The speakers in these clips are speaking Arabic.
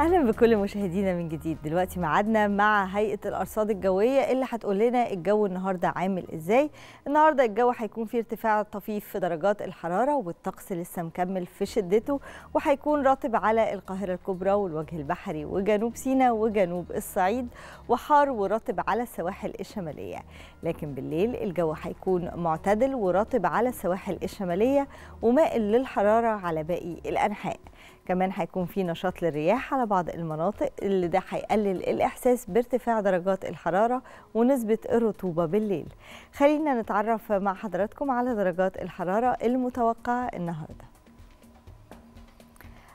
اهلا بكل مشاهدينا من جديد دلوقتي معادنا مع هيئه الارصاد الجويه إيه اللي هتقول لنا الجو النهارده عامل ازاي النهارده الجو هيكون فيه ارتفاع طفيف في درجات الحراره والطقس لسه مكمل في شدته وهيكون رطب على القاهره الكبرى والوجه البحري وجنوب سيناء وجنوب الصعيد وحار ورطب على السواحل الشماليه لكن بالليل الجو هيكون معتدل ورطب على السواحل الشماليه ومائل للحراره على باقي الانحاء كمان هيكون في نشاط للرياح على بعض المناطق اللي ده هيقلل الإحساس بارتفاع درجات الحرارة ونسبة الرطوبة بالليل خلينا نتعرف مع حضراتكم على درجات الحرارة المتوقعة النهارده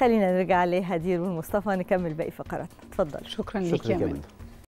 خلينا نرجع لهدير والمصطفى نكمل باقي فقراتنا اتفضل شكرا, شكرا لك يا